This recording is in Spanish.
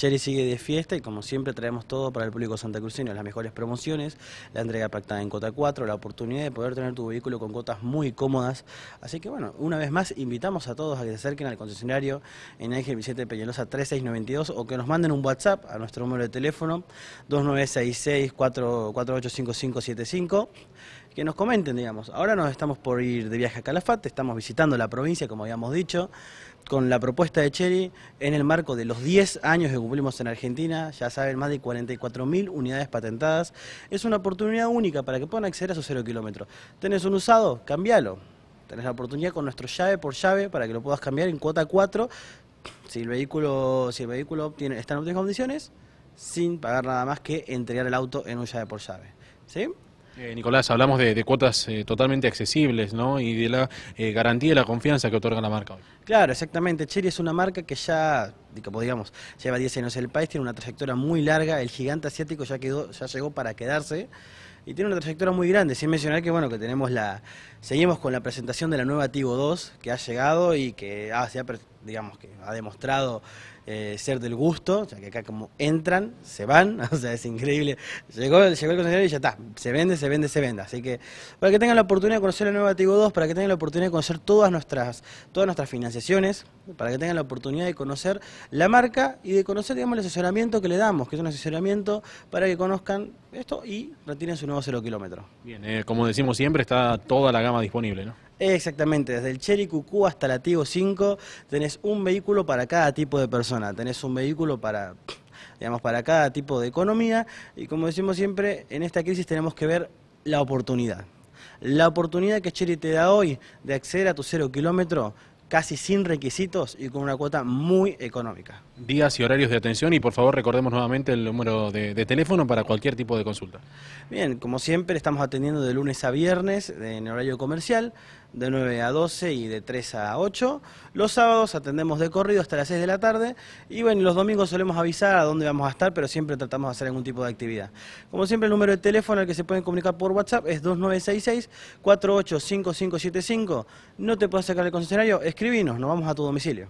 Cherry sigue de fiesta y como siempre traemos todo para el público santacruceño, las mejores promociones, la entrega pactada en cota 4, la oportunidad de poder tener tu vehículo con cotas muy cómodas. Así que bueno, una vez más invitamos a todos a que se acerquen al concesionario en eje Vicente Peñalosa 3692 o que nos manden un WhatsApp a nuestro número de teléfono 2966 485575 que nos comenten, digamos. Ahora nos estamos por ir de viaje a Calafate, estamos visitando la provincia, como habíamos dicho, con la propuesta de Cheri en el marco de los 10 años que cumplimos en Argentina, ya saben, más de 44.000 unidades patentadas. Es una oportunidad única para que puedan acceder a esos 0 kilómetros. ¿Tenés un usado? Cambialo. Tenés la oportunidad con nuestro llave por llave para que lo puedas cambiar en cuota 4 si el vehículo, si el vehículo obtiene, está en óptimas condiciones, sin pagar nada más que entregar el auto en un llave por llave. ¿Sí? Eh, Nicolás, hablamos de, cuotas eh, totalmente accesibles ¿no? y de la eh, garantía y la confianza que otorga la marca Claro, exactamente. Cherry es una marca que ya, digamos, lleva 10 años en el país, tiene una trayectoria muy larga, el gigante asiático ya, quedó, ya llegó para quedarse y tiene una trayectoria muy grande, sin mencionar que bueno, que tenemos la, seguimos con la presentación de la nueva Tigo 2 que ha llegado y que ah, se digamos que ha demostrado eh, ser del gusto, o sea, que acá como entran, se van, o sea, es increíble. Llegó, llegó el consejero y ya está, se vende, se vende, se vende. Así que para que tengan la oportunidad de conocer la nueva Tigo 2, para que tengan la oportunidad de conocer todas nuestras, todas nuestras financiaciones, para que tengan la oportunidad de conocer la marca y de conocer, digamos, el asesoramiento que le damos, que es un asesoramiento para que conozcan esto y retiren su nuevo cero kilómetro. Bien, eh, como decimos siempre, está toda la gama disponible, ¿no? Exactamente, desde el Cherry Cucú hasta la Tigo 5 tenés un vehículo para cada tipo de persona, tenés un vehículo para digamos para cada tipo de economía y como decimos siempre, en esta crisis tenemos que ver la oportunidad. La oportunidad que Cherry te da hoy de acceder a tu cero kilómetro casi sin requisitos y con una cuota muy económica. Días y horarios de atención y por favor recordemos nuevamente el número de, teléfono para cualquier tipo de consulta. Bien, como siempre estamos atendiendo de lunes a viernes en horario comercial, de 9 a 12 y de 3 a 8. Los sábados atendemos de corrido hasta las 6 de la tarde y bueno, los domingos solemos avisar a dónde vamos a estar, pero siempre tratamos de hacer algún tipo de actividad. Como siempre, el número de teléfono al que se pueden comunicar por WhatsApp es 2966-485575. No te puedes sacar el concesionario, escribinos, nos vamos a tu domicilio.